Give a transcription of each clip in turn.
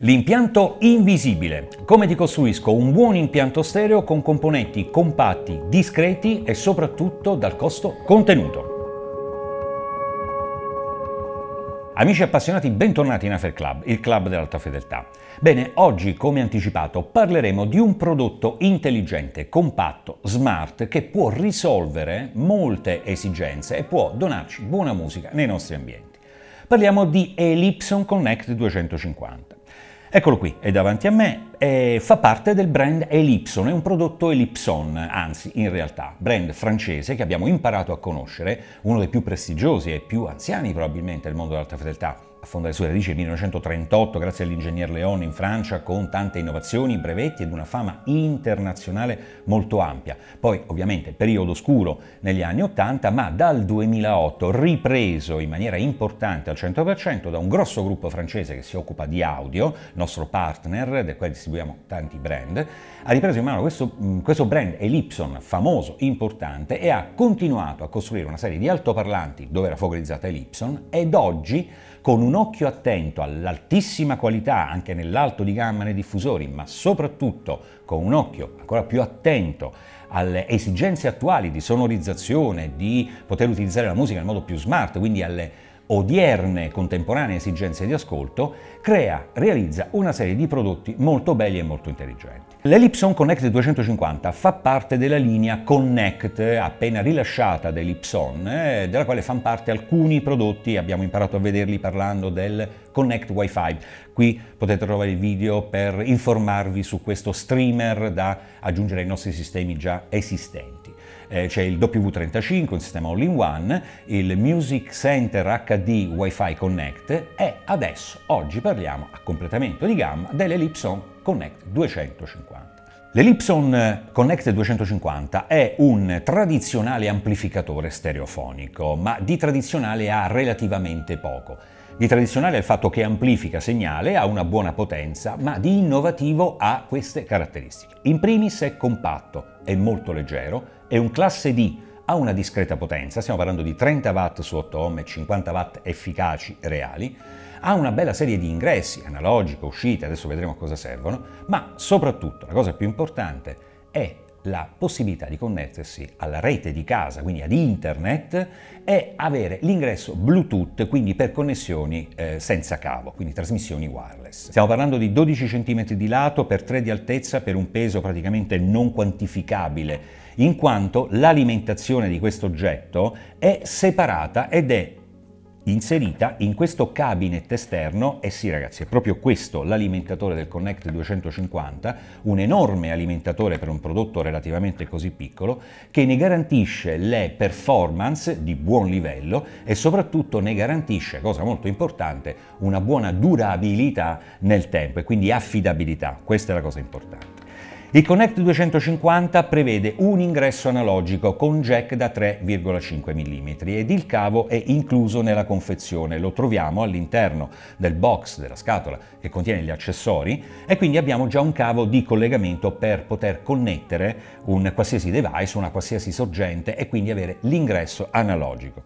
L'impianto invisibile. Come ti costruisco un buon impianto stereo con componenti compatti, discreti e soprattutto dal costo contenuto. Amici appassionati, bentornati in Afer Club, il club dell'alta fedeltà. Bene, oggi, come anticipato, parleremo di un prodotto intelligente, compatto, smart, che può risolvere molte esigenze e può donarci buona musica nei nostri ambienti. Parliamo di Elipson Connect 250. Eccolo qui, è davanti a me, eh, fa parte del brand Elipson, è un prodotto Elipson, anzi in realtà, brand francese che abbiamo imparato a conoscere, uno dei più prestigiosi e più anziani probabilmente del mondo dell'alta fedeltà affonda le sue radici nel 1938 grazie all'ingegner Leon in Francia con tante innovazioni, brevetti ed una fama internazionale molto ampia. Poi ovviamente periodo scuro negli anni 80, ma dal 2008 ripreso in maniera importante al 100% da un grosso gruppo francese che si occupa di audio, nostro partner, del quale distribuiamo tanti brand, ha ripreso in mano questo, questo brand Elipson, famoso, importante, e ha continuato a costruire una serie di altoparlanti dove era focalizzata Elipson ed oggi con un occhio attento all'altissima qualità anche nell'alto di gamma nei diffusori, ma soprattutto con un occhio ancora più attento alle esigenze attuali di sonorizzazione, di poter utilizzare la musica in modo più smart, quindi alle odierne contemporanee esigenze di ascolto, crea, realizza una serie di prodotti molto belli e molto intelligenti. L'Elipson Connect 250 fa parte della linea Connect appena rilasciata da Ellipson, eh, della quale fanno parte alcuni prodotti, abbiamo imparato a vederli parlando del Connect Wi-Fi. Qui potete trovare il video per informarvi su questo streamer da aggiungere ai nostri sistemi già esistenti. Eh, c'è il W35, un sistema all-in-one, il Music Center HD ricerca di Wi-Fi Connect e adesso, oggi parliamo a completamento di gamma dell'Elipson Connect 250. L'Elipson Connect 250 è un tradizionale amplificatore stereofonico, ma di tradizionale ha relativamente poco. Di tradizionale è il fatto che amplifica segnale, ha una buona potenza, ma di innovativo ha queste caratteristiche. In primis è compatto, è molto leggero, è un classe D ha una discreta potenza, stiamo parlando di 30 watt su 8 ohm e 50 watt efficaci reali, ha una bella serie di ingressi, analogico, uscite, adesso vedremo a cosa servono, ma soprattutto la cosa più importante è la possibilità di connettersi alla rete di casa, quindi ad internet, e avere l'ingresso Bluetooth, quindi per connessioni eh, senza cavo, quindi trasmissioni wireless. Stiamo parlando di 12 cm di lato per 3 di altezza per un peso praticamente non quantificabile in quanto l'alimentazione di questo oggetto è separata ed è inserita in questo cabinet esterno e eh sì ragazzi è proprio questo l'alimentatore del Connect 250 un enorme alimentatore per un prodotto relativamente così piccolo che ne garantisce le performance di buon livello e soprattutto ne garantisce cosa molto importante una buona durabilità nel tempo e quindi affidabilità questa è la cosa importante il Connect 250 prevede un ingresso analogico con jack da 3,5 mm ed il cavo è incluso nella confezione, lo troviamo all'interno del box della scatola che contiene gli accessori e quindi abbiamo già un cavo di collegamento per poter connettere un qualsiasi device, una qualsiasi sorgente e quindi avere l'ingresso analogico.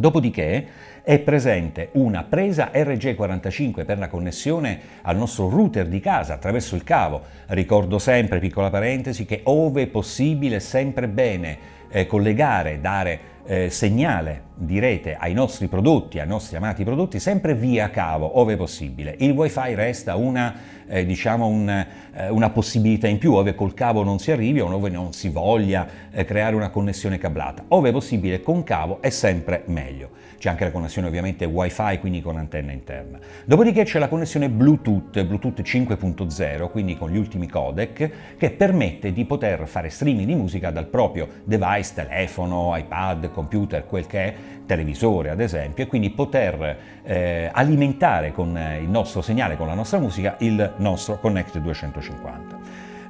Dopodiché è presente una presa RG45 per la connessione al nostro router di casa attraverso il cavo. Ricordo sempre, piccola parentesi, che ove possibile sempre bene eh, collegare, dare eh, segnale rete ai nostri prodotti, ai nostri amati prodotti, sempre via cavo, ove possibile. Il wifi resta una, eh, diciamo un, eh, una possibilità in più, ove col cavo non si arrivi o ove non si voglia eh, creare una connessione cablata. Ove possibile con cavo è sempre meglio. C'è anche la connessione ovviamente wifi, quindi con antenna interna. Dopodiché c'è la connessione Bluetooth, Bluetooth 5.0, quindi con gli ultimi codec, che permette di poter fare streaming di musica dal proprio device, telefono, iPad, del computer, quel che è, televisore ad esempio, e quindi poter eh, alimentare con eh, il nostro segnale, con la nostra musica, il nostro Connect 250.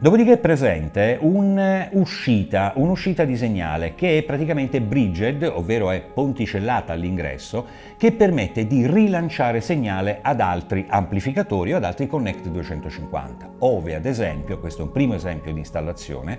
Dopodiché è presente un'uscita, eh, un'uscita di segnale che è praticamente bridged, ovvero è ponticellata all'ingresso, che permette di rilanciare segnale ad altri amplificatori o ad altri Connect 250, ove ad esempio, questo è un primo esempio di installazione,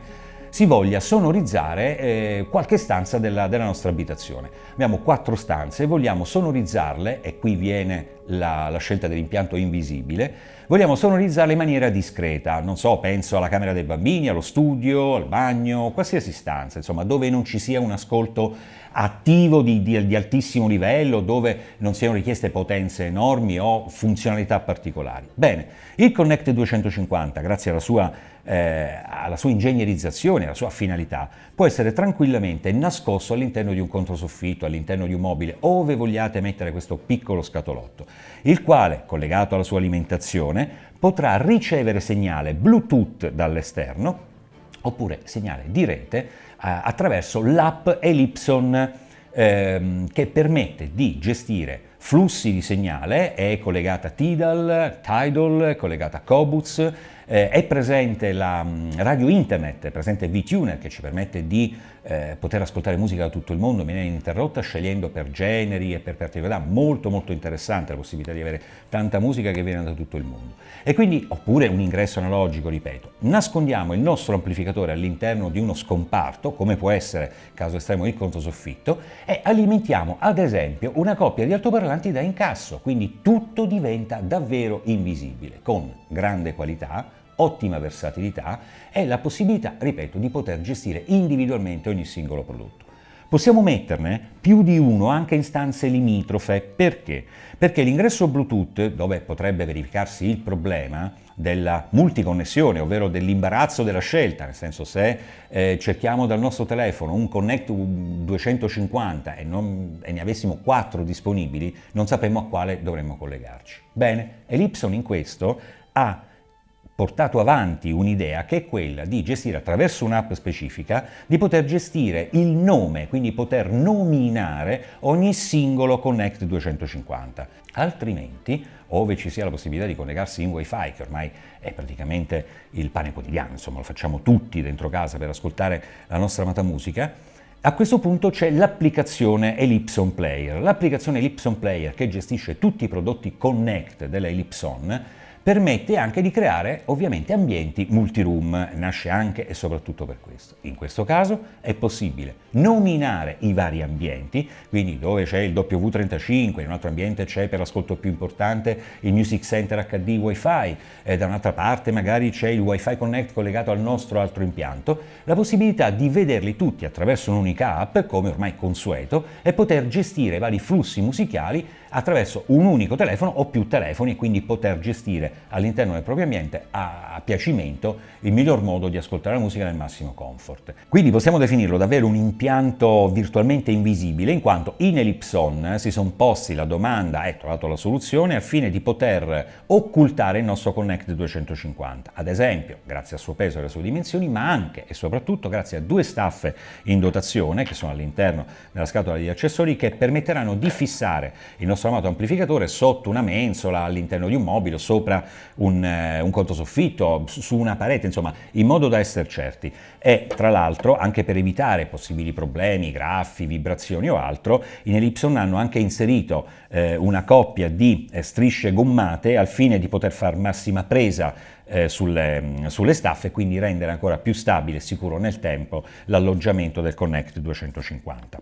si voglia sonorizzare eh, qualche stanza della, della nostra abitazione. Abbiamo quattro stanze e vogliamo sonorizzarle, e qui viene la, la scelta dell'impianto invisibile, vogliamo sonorizzarla in maniera discreta, non so, penso alla camera dei bambini, allo studio, al bagno, qualsiasi stanza, insomma, dove non ci sia un ascolto attivo di, di, di altissimo livello, dove non siano richieste potenze enormi o funzionalità particolari. Bene, il Connect 250, grazie alla sua eh, alla sua ingegnerizzazione, alla sua finalità, può essere tranquillamente nascosto all'interno di un controsoffitto, all'interno di un mobile, ove vogliate mettere questo piccolo scatolotto il quale, collegato alla sua alimentazione, potrà ricevere segnale Bluetooth dall'esterno oppure segnale di rete eh, attraverso l'app Ellipson ehm, che permette di gestire flussi di segnale, è collegata a Tidal, Tidal, è collegata a Cobuz, eh, è presente la mm, radio internet, è presente VTuner che ci permette di eh, poter ascoltare musica da tutto il mondo, viene interrotta scegliendo per generi e per particolarità, ah, molto molto interessante la possibilità di avere tanta musica che viene da tutto il mondo. E quindi, oppure un ingresso analogico, ripeto, nascondiamo il nostro amplificatore all'interno di uno scomparto, come può essere, caso estremo, il controsoffitto, e alimentiamo ad esempio una coppia di altoparlanti da incasso, quindi tutto diventa davvero invisibile, con grande qualità, ottima versatilità e la possibilità, ripeto, di poter gestire individualmente ogni singolo prodotto. Possiamo metterne più di uno anche in stanze limitrofe. Perché? Perché l'ingresso Bluetooth, dove potrebbe verificarsi il problema della multiconnessione, ovvero dell'imbarazzo della scelta, nel senso se eh, cerchiamo dal nostro telefono un Connect 250 e, non, e ne avessimo 4 disponibili, non sapremmo a quale dovremmo collegarci. Bene, Ellipson in questo ha portato avanti un'idea che è quella di gestire attraverso un'app specifica, di poter gestire il nome, quindi poter nominare ogni singolo Connect 250. Altrimenti, ove ci sia la possibilità di collegarsi in wifi, che ormai è praticamente il pane quotidiano, insomma lo facciamo tutti dentro casa per ascoltare la nostra amata musica, a questo punto c'è l'applicazione Ellipson Player. L'applicazione Ellipson Player che gestisce tutti i prodotti Connect della Ellipson permette anche di creare ovviamente ambienti multiroom, nasce anche e soprattutto per questo. In questo caso è possibile nominare i vari ambienti, quindi dove c'è il W35, in un altro ambiente c'è per l'ascolto più importante il Music Center HD Wi-Fi, eh, da un'altra parte magari c'è il Wi-Fi Connect collegato al nostro altro impianto, la possibilità di vederli tutti attraverso un'unica app, come ormai consueto, e poter gestire i vari flussi musicali attraverso un unico telefono o più telefoni e quindi poter gestire all'interno del proprio ambiente a, a piacimento il miglior modo di ascoltare la musica nel massimo comfort. Quindi possiamo definirlo davvero un impianto virtualmente invisibile in quanto in Elipson si sono posti la domanda e trovato la soluzione al fine di poter occultare il nostro Connect 250, ad esempio grazie al suo peso e alle sue dimensioni, ma anche e soprattutto grazie a due staffe in dotazione che sono all'interno della scatola degli accessori che permetteranno di fissare il nostro amato amplificatore sotto una mensola, all'interno di un mobile, sopra un, eh, un controsoffitto, su una parete, insomma, in modo da essere certi. E tra l'altro, anche per evitare possibili problemi, graffi, vibrazioni o altro, in Elipson hanno anche inserito eh, una coppia di eh, strisce gommate al fine di poter far massima presa eh, sulle, ehm, sulle, staffe e quindi rendere ancora più stabile e sicuro nel tempo l'alloggiamento del Connect 250.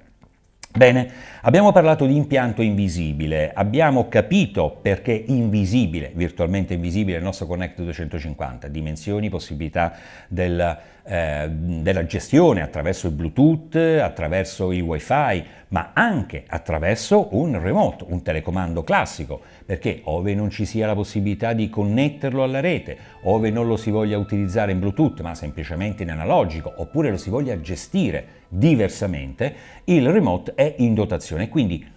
Bene, abbiamo parlato di impianto invisibile, abbiamo capito perché invisibile, virtualmente invisibile, il nostro Connect 250, dimensioni, possibilità del eh, della gestione attraverso il Bluetooth, attraverso il WiFi, ma anche attraverso un remote, un telecomando classico, perché ove non ci sia la possibilità di connetterlo alla rete, ove non lo si voglia utilizzare in Bluetooth, ma semplicemente in analogico, oppure lo si voglia gestire diversamente, il remote è in dotazione. Quindi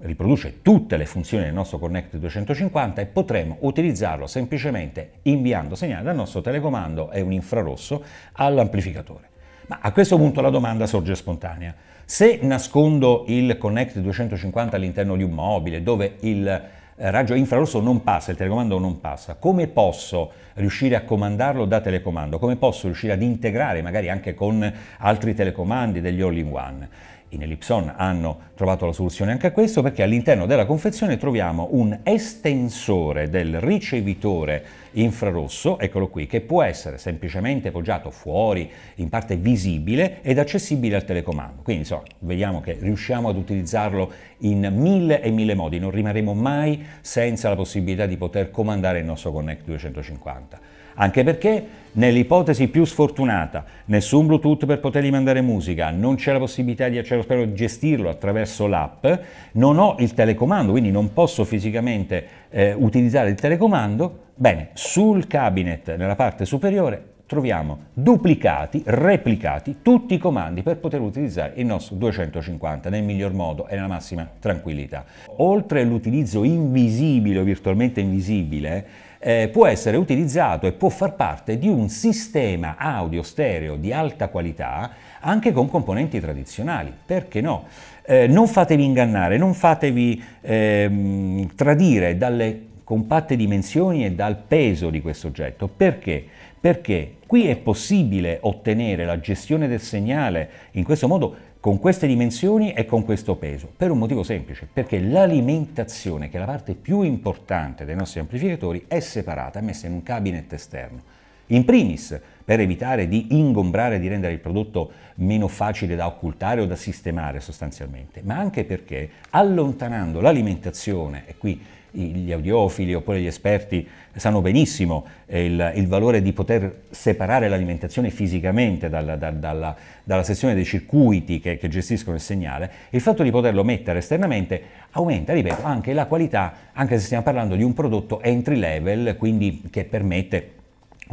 riproduce tutte le funzioni del nostro Connect 250 e potremo utilizzarlo semplicemente inviando segnale dal nostro telecomando e un infrarosso all'amplificatore. Ma a questo punto la domanda sorge spontanea. Se nascondo il Connect 250 all'interno di un mobile dove il eh, raggio infrarosso non passa, il telecomando non passa, come posso riuscire a comandarlo da telecomando? Come posso riuscire ad integrare magari anche con altri telecomandi degli all-in-one? in Ellipson hanno trovato la soluzione anche a questo perché all'interno della confezione troviamo un estensore del ricevitore infrarosso, eccolo qui, che può essere semplicemente poggiato fuori, in parte visibile ed accessibile al telecomando. Quindi insomma, vediamo che riusciamo ad utilizzarlo in mille e mille modi, non rimarremo mai senza la possibilità di poter comandare il nostro Connect 250. Anche perché nell'ipotesi più sfortunata, nessun Bluetooth per potergli mandare musica, non c'è la possibilità di accederlo, cioè, gestirlo attraverso l'app, non ho il telecomando, quindi non posso fisicamente eh, utilizzare il telecomando, bene, sul cabinet, nella parte superiore, troviamo duplicati, replicati tutti i comandi per poter utilizzare il nostro 250 nel miglior modo e nella massima tranquillità. Oltre all'utilizzo invisibile o virtualmente invisibile, eh, può essere utilizzato e può far parte di un sistema audio stereo di alta qualità anche con componenti tradizionali, perché no? Eh, non fatevi ingannare, non fatevi eh, tradire dalle compatte dimensioni e dal peso di questo oggetto. Perché? Perché qui è possibile ottenere la gestione del segnale in questo modo con queste dimensioni e con questo peso, per un motivo semplice, perché l'alimentazione, che è la parte più importante dei nostri amplificatori, è separata, è messa in un cabinet esterno. In primis, per evitare di ingombrare, di rendere il prodotto meno facile da occultare o da sistemare sostanzialmente, ma anche perché allontanando l'alimentazione, e qui gli audiofili oppure gli esperti sanno benissimo eh, il, il valore di poter separare l'alimentazione fisicamente dalla, da, dalla, dalla sezione dei circuiti che, che, gestiscono il segnale, il fatto di poterlo mettere esternamente aumenta, ripeto, anche la qualità, anche se stiamo parlando di un prodotto entry level, quindi che permette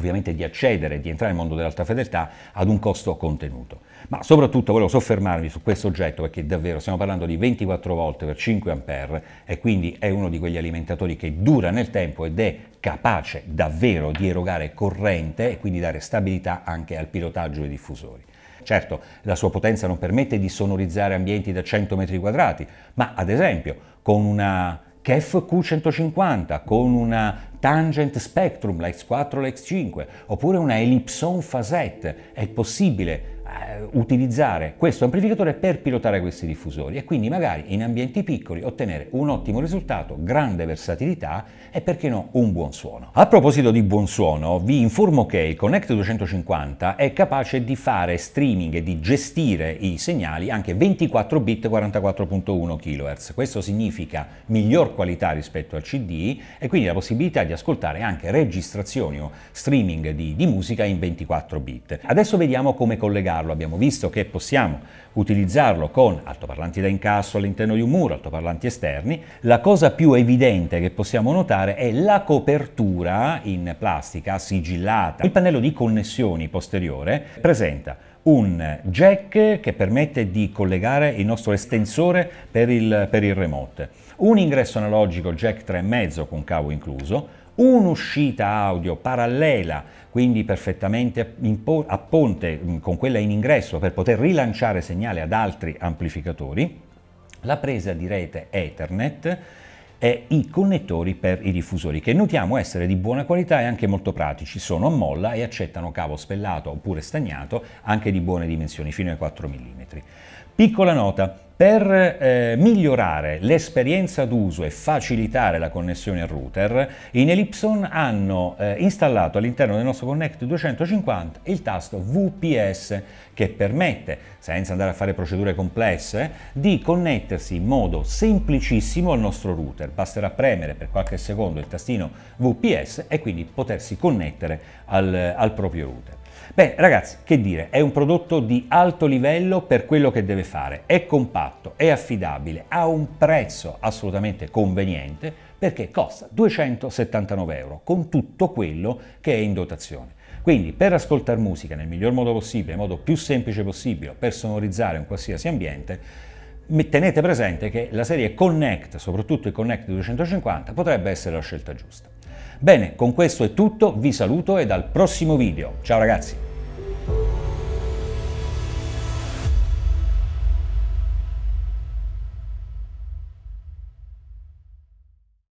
ovviamente di accedere, di entrare nel mondo dell'alta fedeltà ad un costo contenuto. Ma soprattutto volevo soffermarmi su questo oggetto perché davvero stiamo parlando di 24 volte per 5 ampere e quindi è uno di quegli alimentatori che dura nel tempo ed è capace davvero di erogare corrente e quindi dare stabilità anche al pilotaggio dei diffusori. Certo, la sua potenza non permette di sonorizzare ambienti da 100 metri quadrati, ma ad esempio con una KEF Q150 con una tangent spectrum, la X4 e la X5, oppure una ellipson fasette. È possibile eh, utilizzare questo amplificatore per pilotare questi diffusori e quindi magari in ambienti piccoli ottenere un ottimo risultato, grande versatilità e perché no un buon suono. A proposito di buon suono, vi informo che il Connect 250 è capace di fare streaming e di gestire i segnali anche 24 bit 44.1 kHz. Questo significa miglior qualità rispetto al CD e quindi la possibilità di ascoltare anche registrazioni o streaming di, di musica in 24 bit. Adesso vediamo come collegare utilizzarlo. Abbiamo visto che possiamo utilizzarlo con altoparlanti da incasso all'interno di un muro, altoparlanti esterni. La cosa più evidente che possiamo notare è la copertura in plastica sigillata. Il pannello di connessioni posteriore presenta un jack che permette di collegare il nostro estensore per il, per il remote, un ingresso analogico jack 3,5 con cavo incluso, un'uscita audio parallela, quindi perfettamente a ponte mm, con quella in ingresso per poter rilanciare segnale ad altri amplificatori, la presa di rete Ethernet e i connettori per i diffusori che notiamo essere di buona qualità e anche molto pratici, sono a molla e accettano cavo spellato oppure stagnato anche di buone dimensioni, fino ai 4 mm. Piccola nota, per eh, migliorare l'esperienza d'uso e facilitare la connessione al router, in Ellipson hanno eh, installato all'interno del nostro Connect 250 il tasto VPS che permette, senza andare a fare procedure complesse, di connettersi in modo semplicissimo al nostro router. Basterà premere per qualche secondo il tastino VPS e quindi potersi connettere al, al proprio router. Beh ragazzi, che dire, è un prodotto di alto livello per quello che deve fare, è compatto, è affidabile, ha un prezzo assolutamente conveniente perché costa 279 euro con tutto quello che è in dotazione. Quindi per ascoltare musica nel miglior modo possibile, in modo più semplice possibile, per sonorizzare un qualsiasi ambiente, tenete presente che la serie Connect, soprattutto il Connect 250, potrebbe essere la scelta giusta. Bene, con questo è tutto, vi saluto e al prossimo video. Ciao ragazzi!